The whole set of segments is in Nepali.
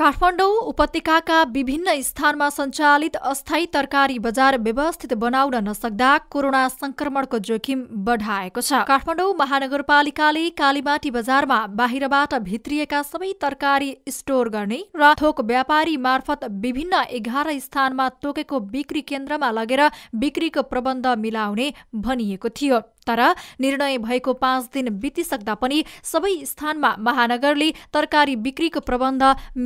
काठमाडौँ उपत्यकाका विभिन्न स्थानमा सञ्चालित अस्थायी तरकारी बजार व्यवस्थित बनाउन नसक्दा कोरोना संक्रमणको जोखिम बढाएको छ काठमाडौँ महानगरपालिकाले कालीमाटी बजारमा बाहिरबाट भित्रिएका सबै तरकारी स्टोर गर्ने र थोक व्यापारी मार्फत विभिन्न एघार स्थानमा तोकेको बिक्री केन्द्रमा लगेर बिक्रीको प्रबन्ध मिलाउने भनिएको थियो तर निर्णय भएको पाँच दिन बितिसक्दा पनि सबै स्थानमा महानगरले तरकारी बिक्रीको प्रबन्ध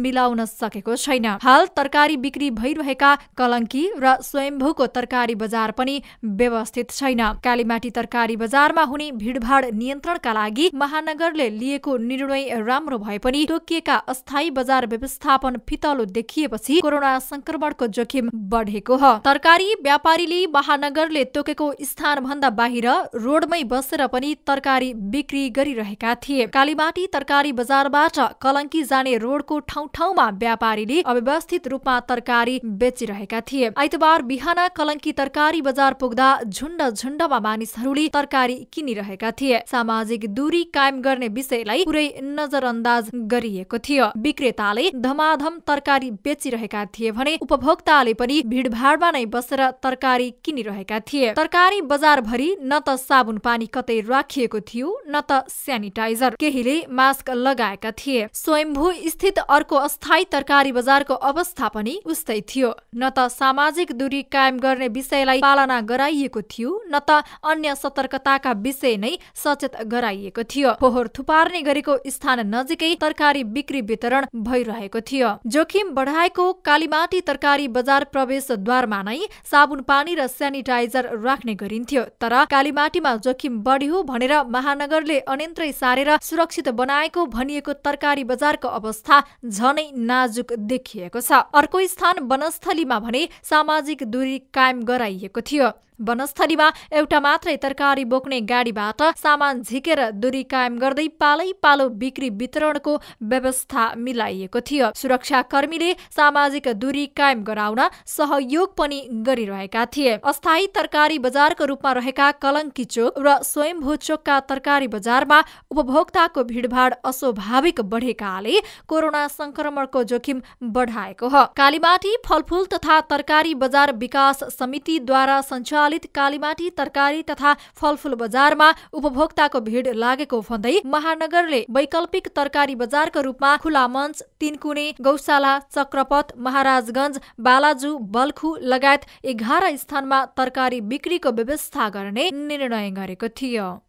मिलाउन सकेको छैन हाल तरकारी बिक्री भइरहेका कलङ्की र स्वयम्भूको तरकारी बजार पनि व्यवस्थित छैन कालीमाटी तरकारी बजारमा हुने भिडभाड नियन्त्रणका लागि महानगरले लिएको निर्णय राम्रो भए पनि तोकिएका अस्थायी बजार व्यवस्थापन फितलो देखिएपछि कोरोना संक्रमणको जोखिम बढेको हो तरकारी व्यापारीले महानगरले तोकेको स्थानभन्दा बाहिर रोडमै बसेर पनि तरकारी बिक्री गरिरहेका थिए कालीमाटी तरकारी बजारबाट कलङ्की जाने रोडको ठाउँ ठाउँमा व्यापारीले अव्यवस्थित रूपमा तरकारी बेचिरहेका थिए आइतबार बिहान कलङ्की तरकारी बजार पुग्दा झुण्ड झुण्डमा मानिसहरूले तरकारी किनिरहेका थिए सामाजिक दूरी कायम गर्ने विषयलाई पुरै नजरअन्दाज गरिएको थियो विक्रेताले धमाधम तरकारी बेचिरहेका थिए भने उपभोक्ताले पनि भिडभाडमा नै बसेर तरकारी किनिरहेका थिए तरकारी बजारभरि न त साबुन पानी कतै राखिएको थियो न त सेनिटाइजर केहीले मास्क लगाएका थिए स्वयम्भू स्थित अर्को अस्थायी तरकारी बजारको अवस्था पनि उस्तै थियो न त सामाजिक दूरी कायम गर्ने विषयलाई पालना गराइएको थियो न त अन्य सतर्कताका विषय नै सचेत गराइएको थियो फोहोर थुपार्ने गरेको स्थान नजिकै तरकारी बिक्री वितरण भइरहेको थियो जोखिम बढाएको कालीमाटी तरकारी बजार प्रवेशद्वारमा नै साबुन पानी र सेनिटाइजर राख्ने गरिन्थ्यो तर कालीमाटीमा जोखिम बढी हो भनेर महानगरले अनियन्त्रै सारेर सुरक्षित बनाएको भनिएको तरकारी बजारको अवस्था झनै नाजुक देखिएको छ अर्को स्थान वनस्थलीमा भने सामाजिक दूरी कायम गराइएको थियो वनस्थलीमा एउटा मात्रै तरकारी बोक्ने गाडीबाट सामान झिकेर दूरी कायम गर्दै पालै पालो बिक्री वितरणको व्यवस्था मिलाइएको थियो सुरक्षाकर्मीले सामाजिक दूरी कायम गराउन सहयोग पनि गरिरहेका थिए अस्थायी तरकारी बजारको रूपमा रहेका कलङ्की चोक र स्वयम्भू चोकका तरकारी बजारमा उपभोक्ताको भिडभाड अस्वाभाविक बढेकाले कोरोना संक्रमणको जोखिम बढाएको हो कालीमाटी फलफूल तथा तरकारी बजार विकास समितिद्वारा सञ्चालित कालीमाटी तरकारी तथा फलफूल बजारमा उपभोक्ताको भिड लागेको भन्दै महानगरले वैकल्पिक तरकारी बजारको रूपमा खुला मञ्च तिनकुने गौशाला चक्रपथ महाराजगञ्ज बालाजु बल्खु लगायत एघार स्थानमा तरकारी बिक्रीको व्यवस्था गर्ने निर्णय गरेको थियो